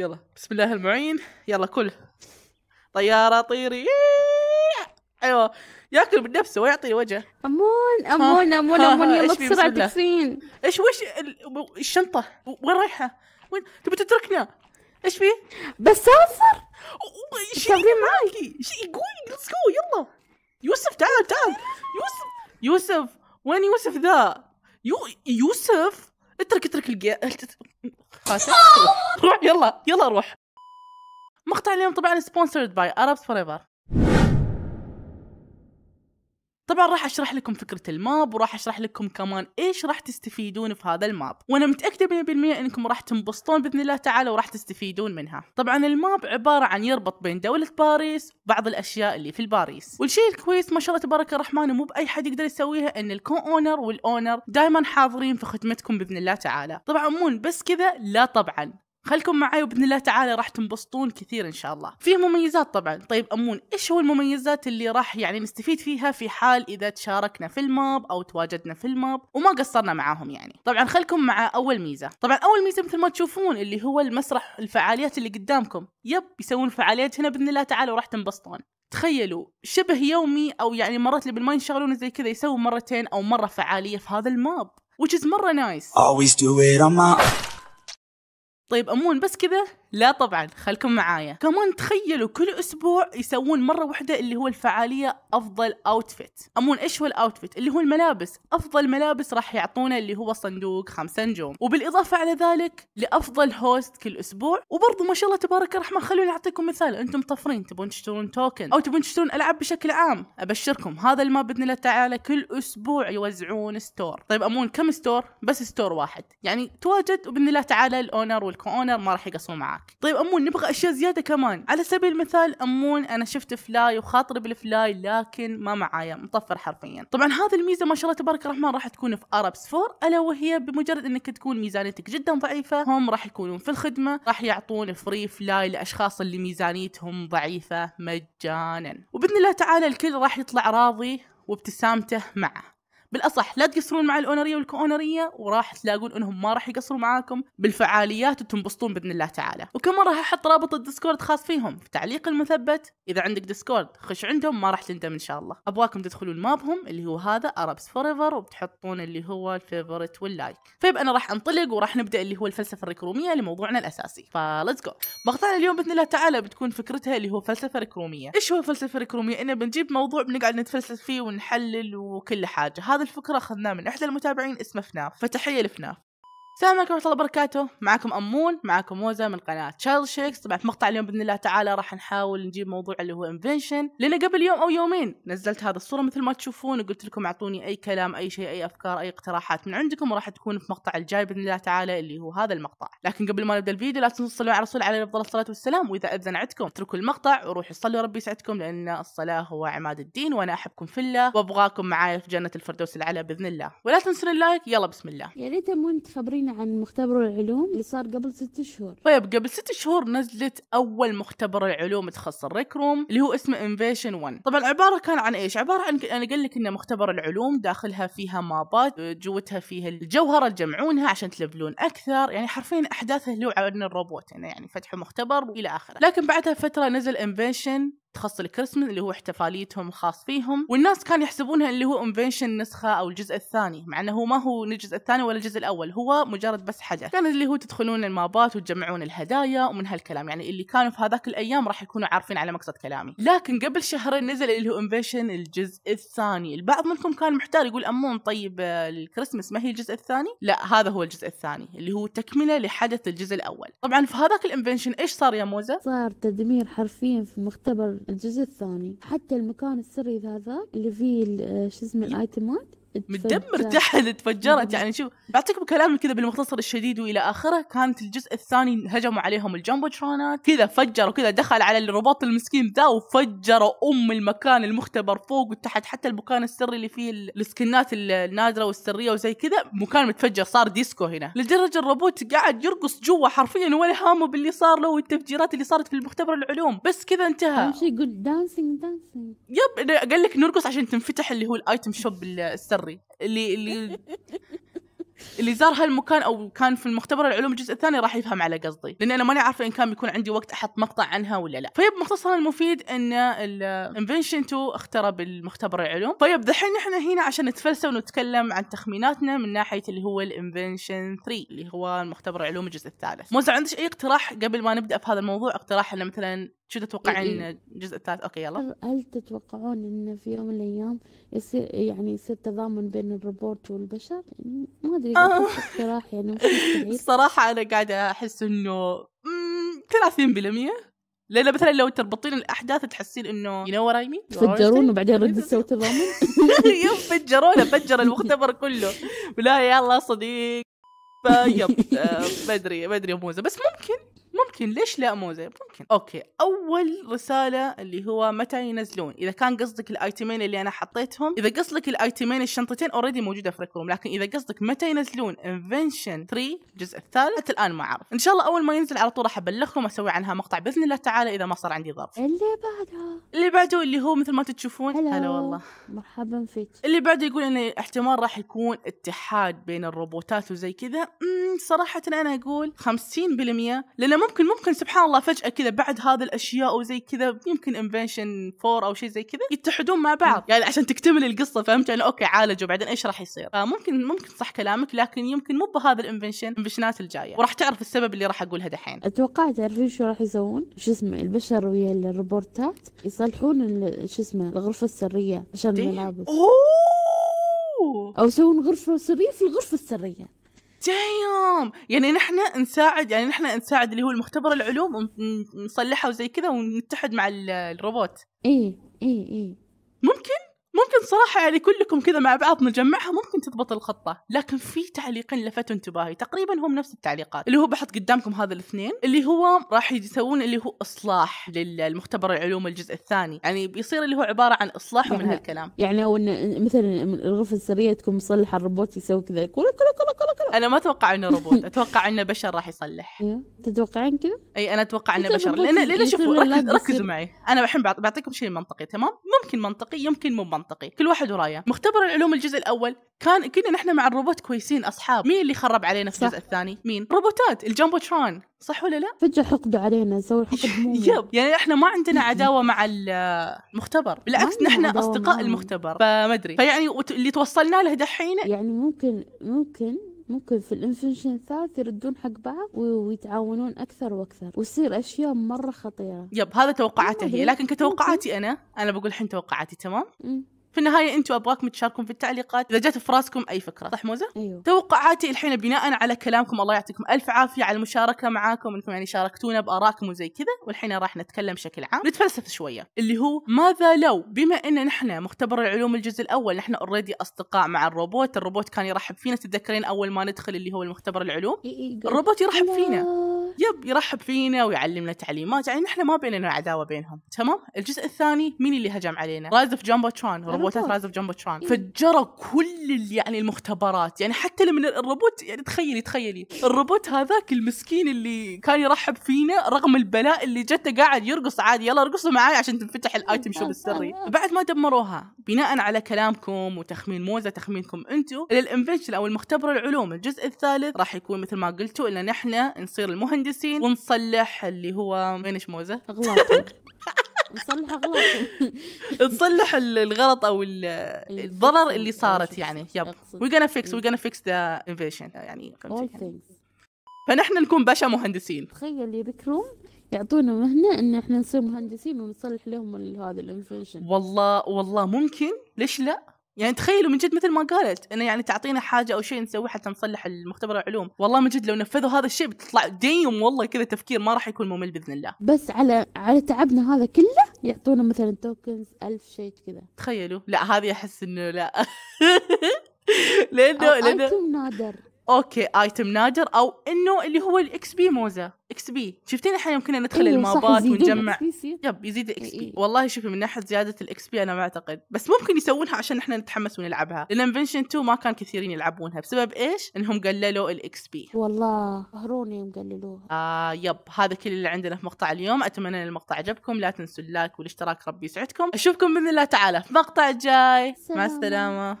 يلا بسم الله المعين يلا كل طياره طيري ايوه ياكل من نفسه ويعطي وجه امون امون امون امون يلا بسرعه تكسين ايش وش الشنطه وين رايحه؟ وين تبي تتركنا؟ ايش في؟ بس ايش شيء معي شيء يقول ليتس جو يلا يوسف تعال تعال يوسف يوسف وين يوسف ذا؟ يو يوسف اترك اترك الجي... فاشل روح يلا يلا روح مقطع اليوم طبعا سبونسرد باي ارابس فور ايفر طبعا راح اشرح لكم فكره الماب وراح اشرح لكم كمان ايش راح تستفيدون في هذا الماب وانا متاكده 100% انكم راح تنبسطون باذن الله تعالى وراح تستفيدون منها طبعا الماب عباره عن يربط بين دوله باريس بعض الاشياء اللي في باريس والشيء الكويس ما شاء الله تبارك الرحمن مو باي حد يقدر يسويها ان الكو اونر والاونر دائما حاضرين في خدمتكم باذن الله تعالى طبعا مو بس كذا لا طبعا خلكم معي وباذن الله تعالى راح تنبسطون كثير ان شاء الله. فيه مميزات طبعا، طيب امون ايش هو المميزات اللي راح يعني نستفيد فيها في حال اذا تشاركنا في الماب او تواجدنا في الماب وما قصرنا معاهم يعني. طبعا خلكم مع اول ميزه، طبعا اول ميزه مثل ما تشوفون اللي هو المسرح الفعاليات اللي قدامكم، يب يسوون فعاليات هنا باذن الله تعالى وراح تنبسطون. تخيلوا شبه يومي او يعني مرات اللي بالما ينشغلون زي كذا يسووا مرتين او مره فعاليه في هذا الماب which is مره نايس. Nice. Always do it on my طيب امون بس كذا لا طبعا خلكم معايا كمان تخيلوا كل اسبوع يسوون مره واحده اللي هو الفعاليه افضل اوتفيت امون ايش هو الاوتفيت اللي هو الملابس افضل ملابس راح يعطونا اللي هو صندوق خمسة نجوم وبالاضافه على ذلك لافضل هوست كل اسبوع وبرضه ما شاء الله تبارك الرحمن خلوني اعطيكم مثال انتم طفرين تبون تشترون توكن او تبون تشترون العاب بشكل عام ابشركم هذا الماب باذن الله تعالى كل اسبوع يوزعون ستور طيب امون كم ستور بس ستور واحد يعني تواجد وباذن الله تعالى الاونر والكو اونر ما راح يقصون معاك معك طيب امون نبغى اشياء زياده كمان على سبيل المثال امون انا شفت فلاي وخاطري بالفلاي لكن ما معايا مطفر حرفيا طبعا هذه الميزه ما شاء الله تبارك الرحمن راح تكون في اربس 4 الا وهي بمجرد انك تكون ميزانيتك جدا ضعيفه هم راح يكونون في الخدمه راح يعطون فري فلاي لاشخاص اللي ميزانيتهم ضعيفه مجانا وباذن الله تعالى الكل راح يطلع راضي وابتسامته معه بالاصح لا تقصرون مع الاونريه والكونريه وراح تلاقون انهم ما راح يقصروا معاكم بالفعاليات وتنبسطون باذن الله تعالى وكمان راح احط رابط الديسكورد خاص فيهم في تعليق المثبت اذا عندك ديسكورد خش عندهم ما راح تندم ان شاء الله ابغاكم تدخلون مابهم اللي هو هذا ارابس فوريفر وبتحطون اللي هو الفيفورت واللايك طيب انا راح انطلق وراح نبدا اللي هو الفلسفه الركروميه لموضوعنا الاساسي فليتس جو مقطعنا اليوم باذن الله تعالى بتكون فكرتها اللي هو فلسفه ركروميه ايش هو الفلسفه الركروميه انه بنجيب موضوع بنقعد نتفلسف فيه ونحلل وكل حاجه هذا هذه الفكرة أخذناها من إحدى المتابعين اسمه فناف فتحية لفناف السلام عليكم ورحمة الله وبركاته، معكم أمون، معكم موزة من قناة تشايلد شيكس، طبعا في مقطع اليوم بإذن الله تعالى راح نحاول نجيب موضوع اللي هو انفنشن، لأن قبل يوم أو يومين نزلت هذا الصورة مثل ما تشوفون وقلت لكم أعطوني أي كلام أي شيء أي أفكار أي اقتراحات من عندكم وراح تكون في مقطع الجاي بإذن الله تعالى اللي هو هذا المقطع، لكن قبل ما نبدأ الفيديو لا تنسوا تصلوا على الرسول عليه أفضل الصلاة والسلام، وإذا أذن عندكم اتركوا المقطع وروحوا صلوا ربي يسعدكم لأن الصلاة هو عماد الدين وأنا أحبكم في الله وأبغاكم معايا في جنة الفردوس الأعلى بإذن الله، ولا تنسوا اللايك يلا بسم الله. يا ريت أمون تخبرين سمعين عن مختبر العلوم اللي صار قبل ست شهور طيب قبل ست شهور نزلت أول مختبر العلوم تخص الريك روم اللي هو اسمه انفيشن 1 طبعا عبارة كان عن إيش عبارة عن أنا قال لك إن مختبر العلوم داخلها فيها مابات جوتها فيها الجوهرة تجمعونها عشان تلفلون أكثر يعني حرفيا أحداثه له عن الروبوت يعني, يعني فتحوا مختبر وإلى آخره لكن بعدها فترة نزل انفيشن تخص الكريسماس اللي هو احتفاليتهم خاص فيهم والناس كانوا يحسبونها اللي هو انفنشن نسخه او الجزء الثاني مع انه هو ما هو الجزء الثاني ولا الجزء الاول هو مجرد بس حدث كان اللي هو تدخلون المابات وتجمعون الهدايا ومن هالكلام يعني اللي كانوا في هذاك الايام راح يكونوا عارفين على مقصد كلامي لكن قبل شهرين نزل اللي هو انفنشن الجزء الثاني البعض منكم كان محتار يقول امون طيب آه، الكريسماس ما هي الجزء الثاني لا هذا هو الجزء الثاني اللي هو تكمله لحدث الجزء الاول طبعا في هذاك الانفنشن ايش صار يا موزه صار تدمير حرفيا في مختبر الجزء الثاني حتى المكان السري ذاك اللي فيه آه، شو اسمه الايتمات متدمر تحت اتفجرت يعني شوف بعطيكم كلام كذا بالمختصر الشديد والى اخره كانت الجزء الثاني هجموا عليهم الجامبوترونات كذا فجروا كذا دخل على الروبوت المسكين ذا وفجروا ام المكان المختبر فوق وتحت حتى المكان السري اللي فيه السكنات النادره والسريه وزي كذا مكان متفجر صار ديسكو هنا لدرجه الروبوت قاعد يرقص جوا حرفيا ولا هامه باللي صار له والتفجيرات اللي صارت في المختبر العلوم بس كذا انتهى اهم شيء يقول دانسينج دانسينج يب قال لك نرقص عشان تنفتح اللي هو الايتم شوب السري الذري اللي اللي اللي زار هالمكان او كان في المختبر العلوم الجزء الثاني راح يفهم على قصدي لان انا ماني عارفه ان كان بيكون عندي وقت احط مقطع عنها ولا لا فيب مختصرا المفيد ان الانفنشن 2 اخترب المختبر العلوم فيب دحين احنا هنا عشان نتفلسف ونتكلم عن تخميناتنا من ناحيه اللي هو الانفنشن 3 اللي هو المختبر العلوم الجزء الثالث موزع عندك اي اقتراح قبل ما نبدا في هذا الموضوع اقتراح انه مثلا شو تتوقعين إيه، إيه. الجزء الثالث اوكي يلا هل تتوقعون ان في يوم من الايام يصير يعني يصير تضامن بين الروبوت والبشر؟ يعني ما ادري آه. اقتراح يعني الصراحه انا قاعده احس انه 30% لان مثلا لو تربطين الاحداث تحسين انه يو نو وات اي فجرون وبعدين رد السوء تضامن يوم فجرونا فجر المختبر كله لا يلا صديق فيب آه، ما ادري ما ادري موزه بس ممكن ممكن ليش لا مو زين ممكن اوكي اول رساله اللي هو متى ينزلون اذا كان قصدك الايتمين اللي انا حطيتهم اذا قصدك الايتمين الشنطتين اوريدي موجوده في ريكروم لكن اذا قصدك متى ينزلون انفنشن 3 الجزء الثالث حتى الان ما اعرف ان شاء الله اول ما ينزل على طول راح ابلغكم اسوي عنها مقطع باذن الله تعالى اذا ما صار عندي ظرف اللي بعده اللي بعده اللي هو مثل ما تشوفون هلا والله مرحبا فيك اللي بعده يقول ان احتمال راح يكون اتحاد بين الروبوتات وزي كذا صراحة أنا أقول 50% لأنه ممكن ممكن سبحان الله فجأة كذا بعد هذه الأشياء وزي كذا يمكن انفنشن 4 أو شيء زي كذا يتحدون مع بعض يعني عشان تكتمل القصة فهمت يعني أوكي عالجوا بعدين إيش راح يصير فممكن آه، ممكن صح كلامك لكن يمكن مو بهذا الانفنشن الانفنشنات الجاية وراح تعرف السبب اللي راح أقولها دحين أتوقع تعرفين شو راح يسوون شو اسمه البشر ويا الروبورتات يصلحون شو اسمه الغرفة السرية عشان إيه؟ الملابس او يسوون غرفه سريه في الغرفه السريه دايم يعني نحن نساعد يعني نحن نساعد اللي هو المختبر العلوم ونصلحه وزي كذا ونتحد مع الروبوت اي اي اي ممكن ممكن صراحة يعني كلكم كذا مع بعض نجمعها ممكن تضبط الخطة لكن في تعليقين لفتوا انتباهي تقريبا هم نفس التعليقات اللي هو بحط قدامكم هذا الاثنين اللي هو راح يسوون اللي هو إصلاح للمختبر العلوم الجزء الثاني يعني بيصير اللي هو عبارة عن إصلاح من يعني هالكلام يعني أو إن مثلا الغرفة السرية تكون مصلحة الروبوت يسوي كذا كله كلا كلا كلا انا ما اتوقع انه روبوت اتوقع انه بشر راح يصلح تتوقعين كذا اي انا اتوقع انه بشر لان لان شوفوا ركزوا معي انا الحين بعطيكم شيء منطقي تمام ممكن منطقي يمكن مو منطقي كل واحد ورايه مختبر العلوم الجزء الاول كان كنا نحن مع الروبوت كويسين اصحاب مين اللي خرب علينا في الجزء الثاني مين روبوتات الجامبوترون صح ولا لا فجأة حقدوا علينا سووا حقد يب يعني احنا ما عندنا عداوة مع المختبر بالعكس نحن اصدقاء المختبر فما ادري فيعني اللي توصلنا له دحين يعني ممكن ممكن ممكن في الانفنشن الثالث يردون حق بعض ويتعاونون اكثر واكثر ويصير اشياء مره خطيره يب هذا توقعاته هي لكن كتوقعاتي انا انا بقول الحين توقعاتي تمام في النهاية أنتم أبغاكم تشاركون في التعليقات إذا جت في راسكم أي فكرة صح موزة؟ أيوه. توقعاتي الحين بناء على كلامكم الله يعطيكم ألف عافية على المشاركة معاكم أنكم يعني شاركتونا بآرائكم وزي كذا والحين راح نتكلم بشكل عام نتفلسف شوية اللي هو ماذا لو بما أن نحن مختبر العلوم الجزء الأول نحن أوريدي أصدقاء مع الروبوت الروبوت كان يرحب فينا تتذكرين أول ما ندخل اللي هو المختبر العلوم الروبوت يرحب فينا يب يرحب فينا ويعلمنا تعليمات يعني نحن ما بيننا عداوه بينهم تمام الجزء الثاني مين اللي هجم علينا رايز جامبو تران روبوتات رايز جامبو تران فجروا كل يعني المختبرات يعني حتى من الروبوت يعني تخيلي تخيلي الروبوت هذاك المسكين اللي كان يرحب فينا رغم البلاء اللي جته قاعد يرقص عادي يلا ارقصوا معي عشان تنفتح الايتم إيه. شوب السري آه. بعد ما دمروها بناء على كلامكم وتخمين موزه تخمينكم انتم الانفنشن او المختبر العلوم الجزء الثالث راح يكون مثل ما قلتوا ان نحن نصير المهندس مهندسين ونصلح اللي هو وين موزه غلط نصلح غلط نصلح الغلط او الضرر اللي صارت يعني يب وي gonna فيكس وي gonna فيكس ذا انفيشن يعني, يعني. فنحن نكون باشا مهندسين تخيل يذكرون يعطونا مهنة إن إحنا نصير مهندسين ونصلح لهم هذا الانفيشن والله والله ممكن ليش لا؟ يعني تخيلوا من جد مثل ما قالت انه يعني تعطينا حاجه او شيء نسويه حتى نصلح المختبر العلوم والله من جد لو نفذوا هذا الشيء بتطلع ديم والله كذا تفكير ما راح يكون ممل باذن الله بس على على تعبنا هذا كله يعطونا مثلا توكنز ألف شيء كذا تخيلوا لا هذه احس انه لا لانه لانه نادر اوكي ايتم نادر او انه اللي هو الاكس بي موزه اكس بي شفتين احنا يمكن ندخل إيه المابات ونجمع يب يزيد الاكس إيه، بي إيه. والله شوفي من ناحيه زياده الاكس بي انا ما اعتقد بس ممكن يسوونها عشان احنا نتحمس ونلعبها لان انفنشن 2 ما كان كثيرين يلعبونها بسبب ايش انهم قللوا الاكس بي والله قهروني يوم قللوها آه يب هذا كل اللي عندنا في مقطع اليوم اتمنى ان المقطع عجبكم لا تنسوا اللايك والاشتراك ربي يسعدكم اشوفكم باذن الله تعالى في مقطع جاي مع السلامه